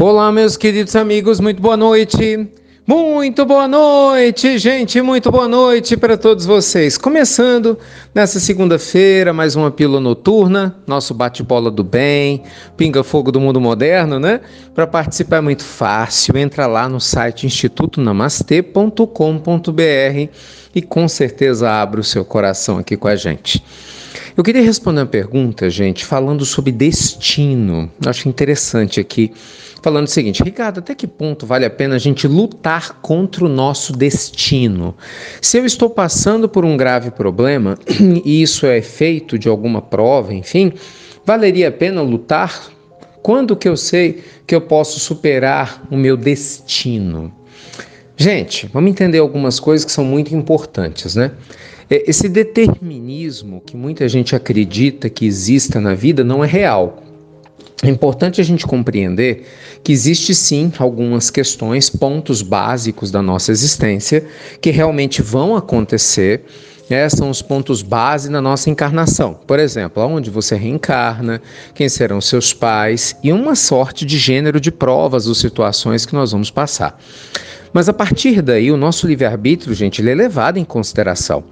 Olá, meus queridos amigos, muito boa noite. Muito boa noite, gente. Muito boa noite para todos vocês. Começando nessa segunda-feira, mais uma pílula noturna, nosso bate-bola do bem, pinga fogo do mundo moderno, né? Para participar é muito fácil. Entra lá no site institutonamastê.com.br e com certeza abre o seu coração aqui com a gente. Eu queria responder uma pergunta, gente, falando sobre destino. Acho interessante aqui, falando o seguinte, Ricardo, até que ponto vale a pena a gente lutar contra o nosso destino? Se eu estou passando por um grave problema, e isso é efeito de alguma prova, enfim, valeria a pena lutar? Quando que eu sei que eu posso superar o meu destino? Gente, vamos entender algumas coisas que são muito importantes, né? É, esse determinismo que muita gente acredita que exista na vida não é real. É importante a gente compreender que existe sim algumas questões, pontos básicos da nossa existência que realmente vão acontecer. Né? São os pontos base na nossa encarnação. Por exemplo, aonde você reencarna, quem serão seus pais e uma sorte de gênero de provas ou situações que nós vamos passar. Mas a partir daí, o nosso livre-arbítrio, gente, ele é levado em consideração.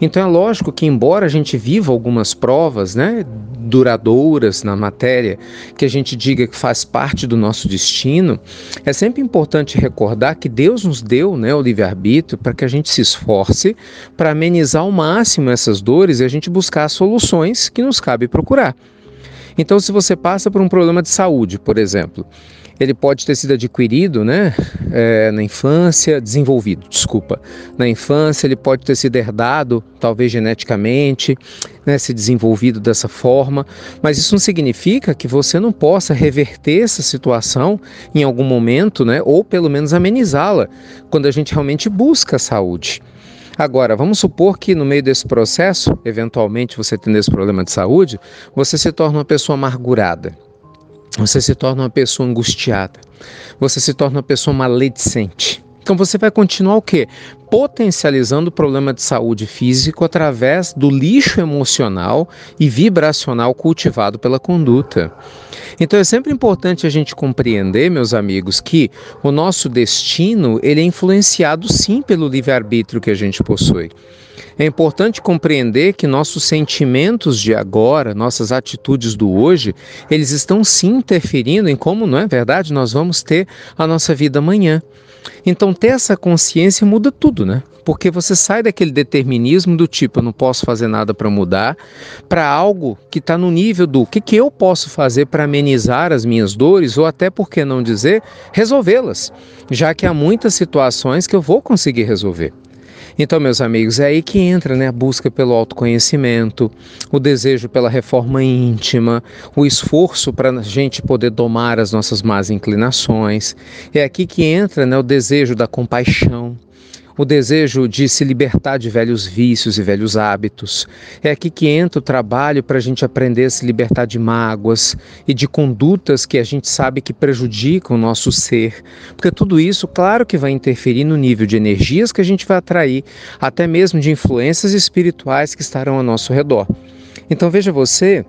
Então é lógico que, embora a gente viva algumas provas né, duradouras na matéria, que a gente diga que faz parte do nosso destino, é sempre importante recordar que Deus nos deu né, o livre-arbítrio para que a gente se esforce para amenizar ao máximo essas dores e a gente buscar soluções que nos cabe procurar. Então, se você passa por um problema de saúde, por exemplo, ele pode ter sido adquirido né, é, na infância, desenvolvido, desculpa. Na infância, ele pode ter sido herdado, talvez geneticamente, né, se desenvolvido dessa forma, mas isso não significa que você não possa reverter essa situação em algum momento, né, ou pelo menos amenizá-la, quando a gente realmente busca a saúde. Agora, vamos supor que no meio desse processo, eventualmente você tendo esse problema de saúde, você se torna uma pessoa amargurada. Você se torna uma pessoa angustiada. Você se torna uma pessoa maledicente. Então você vai continuar o quê? Potencializando o problema de saúde físico através do lixo emocional e vibracional cultivado pela conduta. Então é sempre importante a gente compreender, meus amigos, que o nosso destino, ele é influenciado sim pelo livre-arbítrio que a gente possui. É importante compreender que nossos sentimentos de agora, nossas atitudes do hoje, eles estão sim interferindo em como, não é verdade, nós vamos ter a nossa vida amanhã. Então, ter essa consciência muda tudo, né? Porque você sai daquele determinismo do tipo, eu não posso fazer nada para mudar, para algo que está no nível do que, que eu posso fazer para amenizar as minhas dores, ou até, por que não dizer, resolvê-las, já que há muitas situações que eu vou conseguir resolver. Então, meus amigos, é aí que entra né, a busca pelo autoconhecimento, o desejo pela reforma íntima, o esforço para a gente poder domar as nossas más inclinações. É aqui que entra né, o desejo da compaixão, o desejo de se libertar de velhos vícios e velhos hábitos. É aqui que entra o trabalho para a gente aprender a se libertar de mágoas e de condutas que a gente sabe que prejudicam o nosso ser. Porque tudo isso, claro que vai interferir no nível de energias que a gente vai atrair, até mesmo de influências espirituais que estarão ao nosso redor. Então veja você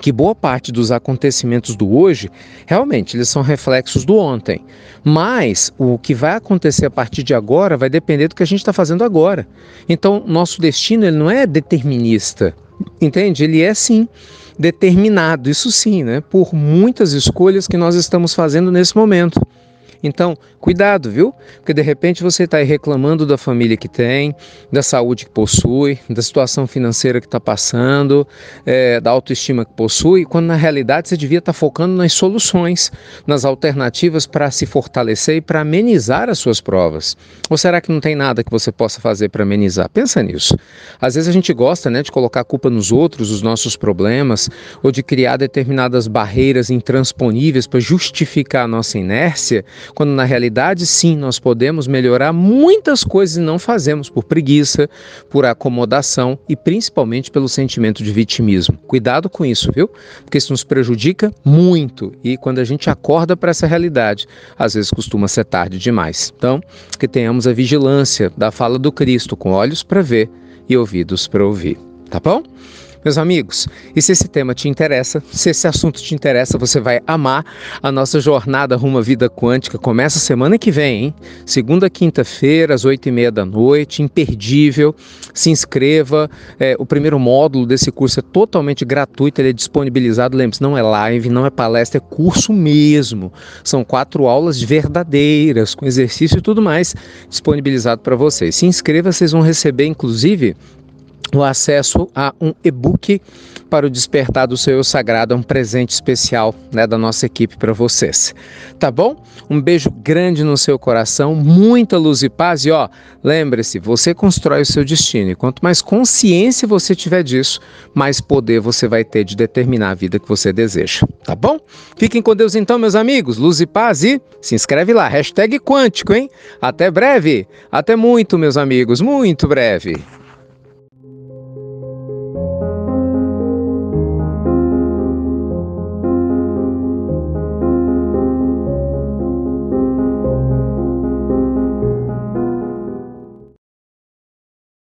que boa parte dos acontecimentos do hoje realmente eles são reflexos do ontem. Mas o que vai acontecer a partir de agora vai depender do que a gente está fazendo agora. Então, nosso destino ele não é determinista, entende? Ele é sim determinado, isso sim, né? Por muitas escolhas que nós estamos fazendo nesse momento. Então, cuidado, viu? Porque de repente você está aí reclamando da família que tem, da saúde que possui, da situação financeira que está passando, é, da autoestima que possui, quando na realidade você devia estar tá focando nas soluções, nas alternativas para se fortalecer e para amenizar as suas provas. Ou será que não tem nada que você possa fazer para amenizar? Pensa nisso. Às vezes a gente gosta né, de colocar a culpa nos outros, os nossos problemas, ou de criar determinadas barreiras intransponíveis para justificar a nossa inércia quando na realidade, sim, nós podemos melhorar muitas coisas e não fazemos por preguiça, por acomodação e principalmente pelo sentimento de vitimismo. Cuidado com isso, viu? Porque isso nos prejudica muito e quando a gente acorda para essa realidade, às vezes costuma ser tarde demais. Então, que tenhamos a vigilância da fala do Cristo com olhos para ver e ouvidos para ouvir, tá bom? Meus amigos, e se esse tema te interessa, se esse assunto te interessa, você vai amar a nossa jornada rumo à vida quântica. Começa semana que vem, hein? Segunda, quinta-feira, às oito e meia da noite, imperdível. Se inscreva. É, o primeiro módulo desse curso é totalmente gratuito, ele é disponibilizado. Lembre-se, não é live, não é palestra, é curso mesmo. São quatro aulas verdadeiras, com exercício e tudo mais, disponibilizado para vocês. Se inscreva, vocês vão receber, inclusive, o acesso a um e-book para o despertar do seu eu sagrado, é um presente especial né, da nossa equipe para vocês. Tá bom? Um beijo grande no seu coração, muita luz e paz. E ó, lembre-se, você constrói o seu destino. E quanto mais consciência você tiver disso, mais poder você vai ter de determinar a vida que você deseja. Tá bom? Fiquem com Deus então, meus amigos. Luz e paz e se inscreve lá. Hashtag quântico, hein? Até breve. Até muito, meus amigos. Muito breve.